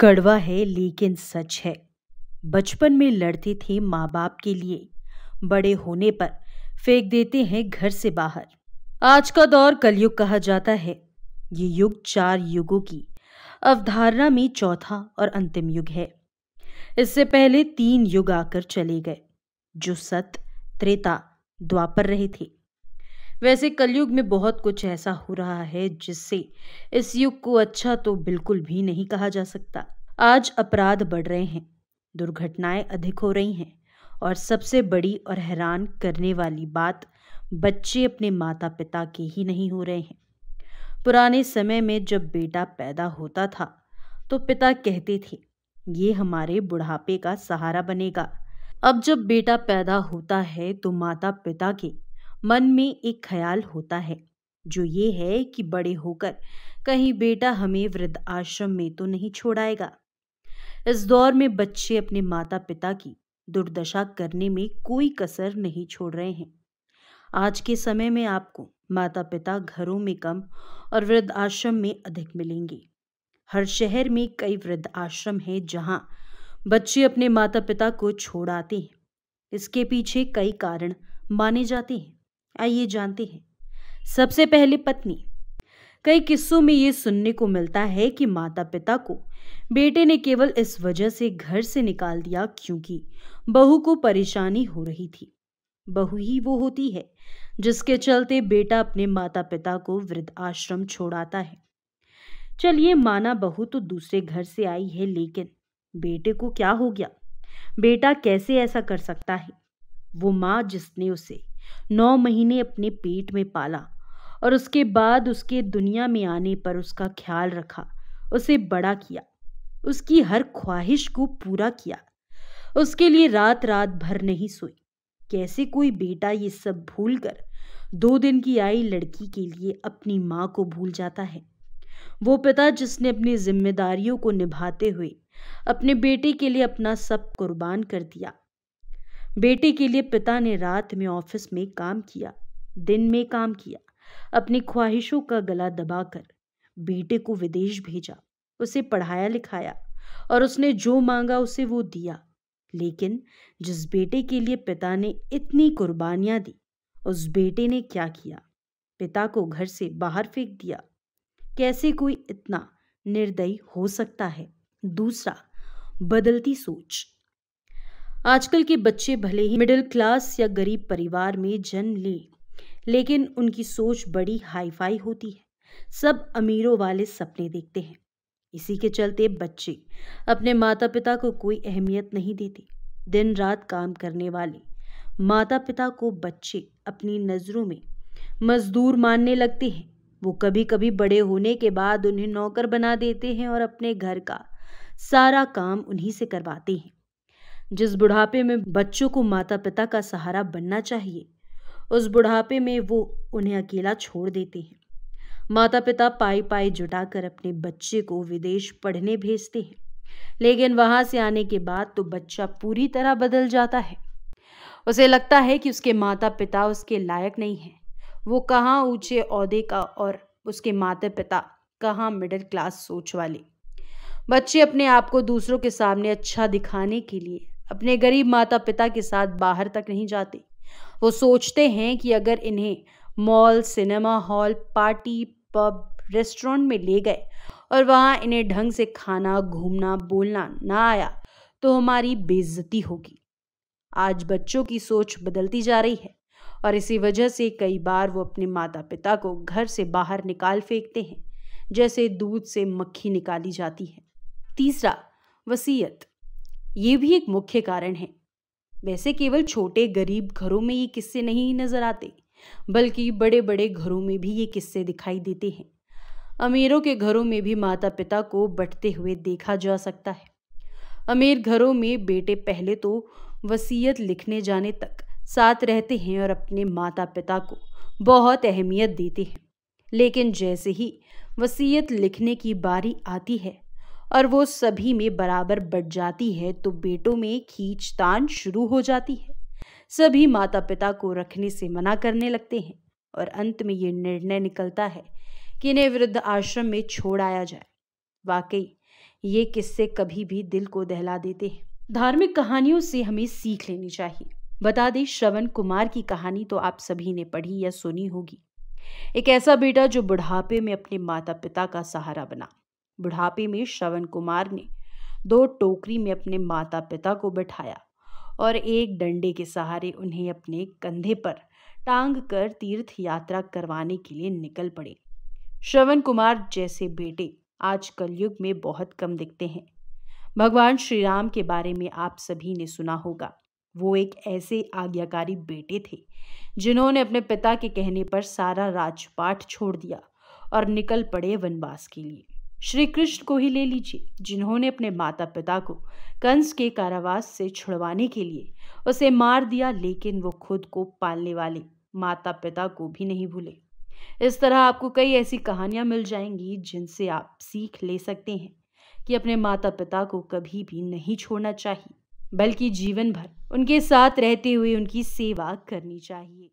कड़वा है लेकिन सच है बचपन में लड़ते थे माँ बाप के लिए बड़े होने पर फेंक देते हैं घर से बाहर आज का दौर कलयुग कहा जाता है ये युग चार युगों की अवधारणा में चौथा और अंतिम युग है इससे पहले तीन युग आकर चले गए जो सत त्रेता द्वापर रहे थे वैसे कलयुग में बहुत कुछ ऐसा हो रहा है जिससे इस युग को अच्छा तो बिल्कुल भी नहीं कहा जा सकता आज अपराध बढ़ रहे हैं दुर्घटनाएं अधिक हो रही हैं और सबसे बड़ी और हैरान करने वाली बात बच्चे अपने माता पिता के ही नहीं हो रहे हैं पुराने समय में जब बेटा पैदा होता था तो पिता कहते थे ये हमारे बुढ़ापे का सहारा बनेगा अब जब बेटा पैदा होता है तो माता पिता के मन में एक ख्याल होता है जो ये है कि बड़े होकर कहीं बेटा हमें वृद्ध आश्रम में तो नहीं छोड़ाएगा इस दौर में बच्चे अपने माता पिता की दुर्दशा करने में कोई कसर नहीं छोड़ रहे हैं आज के समय में आपको माता पिता घरों में कम और वृद्ध आश्रम में अधिक मिलेंगे हर शहर में कई वृद्ध आश्रम है जहां बच्चे अपने माता पिता को छोड़ आते हैं इसके पीछे कई कारण माने जाते हैं आइए जानते हैं सबसे पहले पत्नी कई किस्सों में ये सुनने को मिलता है कि माता पिता को बेटे ने केवल इस वजह से घर से निकाल दिया क्योंकि बहू को परेशानी हो रही थी बहू ही वो होती है जिसके चलते बेटा अपने माता पिता को वृद्ध आश्रम छोड़ाता है चलिए माना बहू तो दूसरे घर से आई है लेकिन बेटे को क्या हो गया बेटा कैसे ऐसा कर सकता है वो माँ जिसने उसे नौ महीने अपने पेट में पाला और उसके बाद उसके दुनिया में आने पर उसका ख्याल रखा उसे बड़ा किया उसकी हर ख्वाहिश को पूरा किया उसके लिए रात रात भर नहीं सोई कैसे कोई बेटा ये सब भूल कर दो दिन की आई लड़की के लिए अपनी माँ को भूल जाता है वो पिता जिसने अपनी जिम्मेदारियों को निभाते हुए अपने बेटे के लिए अपना सब कुर्बान कर दिया बेटे के लिए पिता ने रात में ऑफिस में काम किया दिन में काम किया अपनी ख्वाहिशों का गला दबाकर बेटे को विदेश भेजा उसे पढ़ाया लिखाया और उसने जो मांगा उसे वो दिया लेकिन जिस बेटे के लिए पिता ने इतनी कुर्बानियां दी उस बेटे ने क्या किया पिता को घर से बाहर फेंक दिया कैसे कोई इतना निर्दयी हो सकता है दूसरा बदलती सोच आजकल के बच्चे भले ही मिडिल क्लास या गरीब परिवार में जन्म लें लेकिन उनकी सोच बड़ी हाई फाई होती है सब अमीरों वाले सपने देखते हैं इसी के चलते बच्चे अपने माता पिता को कोई अहमियत नहीं देते दिन रात काम करने वाले माता पिता को बच्चे अपनी नज़रों में मजदूर मानने लगते हैं वो कभी कभी बड़े होने के बाद उन्हें नौकर बना देते हैं और अपने घर का सारा काम उन्हीं से करवाते हैं जिस बुढ़ापे में बच्चों को माता पिता का सहारा बनना चाहिए उस बुढ़ापे में वो उन्हें अकेला छोड़ देते हैं माता पिता पाई पाई जुटाकर अपने बच्चे को विदेश पढ़ने भेजते हैं लेकिन वहाँ से आने के बाद तो बच्चा पूरी तरह बदल जाता है उसे लगता है कि उसके माता पिता उसके लायक नहीं हैं वो कहाँ ऊंचे औहदे का और उसके माता पिता कहाँ मिडिल क्लास सोच वाले बच्चे अपने आप को दूसरों के सामने अच्छा दिखाने के लिए अपने गरीब माता पिता के साथ बाहर तक नहीं जाते वो सोचते हैं कि अगर इन्हें mall cinema hall party pub restaurant में ले गए और वहाँ इन्हें ढंग से खाना घूमना बोलना ना आया तो हमारी बेइज्जती होगी आज बच्चों की सोच बदलती जा रही है और इसी वजह से कई बार वो अपने माता पिता को घर से बाहर निकाल फेंकते हैं जैसे दूध से मक्खी निकाली जाती है तीसरा वसीयत ये भी एक मुख्य कारण है वैसे केवल छोटे गरीब घरों में ये किस्से नहीं नजर आते बल्कि बड़े बड़े घरों में भी ये किस्से दिखाई देते हैं अमीरों के घरों में भी माता पिता को बटते हुए देखा जा सकता है अमीर घरों में बेटे पहले तो वसीयत लिखने जाने तक साथ रहते हैं और अपने माता पिता को बहुत अहमियत देते हैं लेकिन जैसे ही वसीयत लिखने की बारी आती है और वो सभी में बराबर बढ़ जाती है तो बेटों में खींचतान शुरू हो जाती है सभी माता पिता को रखने से मना करने लगते हैं और अंत में ये निर्णय निकलता है कि इन्हें वृद्ध आश्रम में छोड़ाया जाए वाकई ये किस्से कभी भी दिल को दहला देते हैं धार्मिक कहानियों से हमें सीख लेनी चाहिए बता दें श्रवण कुमार की कहानी तो आप सभी ने पढ़ी या सुनी होगी एक ऐसा बेटा जो बुढ़ापे में अपने माता पिता का सहारा बना बुढ़ापे में श्रवण कुमार ने दो टोकरी में अपने माता पिता को बैठाया और एक डंडे के सहारे उन्हें अपने कंधे पर टांग कर तीर्थ यात्रा करवाने के लिए निकल पड़े श्रवण कुमार जैसे बेटे आज कलयुग में बहुत कम दिखते हैं भगवान श्री राम के बारे में आप सभी ने सुना होगा वो एक ऐसे आज्ञाकारी बेटे थे जिन्होंने अपने पिता के कहने पर सारा राजपाट छोड़ दिया और निकल पड़े वनवास के लिए श्री कृष्ण को ही ले लीजिए जिन्होंने अपने माता पिता को कंस के कारावास से छुड़वाने के लिए उसे मार दिया लेकिन वो खुद को पालने वाले माता पिता को भी नहीं भूले इस तरह आपको कई ऐसी कहानियाँ मिल जाएंगी जिनसे आप सीख ले सकते हैं कि अपने माता पिता को कभी भी नहीं छोड़ना चाहिए बल्कि जीवन भर उनके साथ रहते हुए उनकी सेवा करनी चाहिए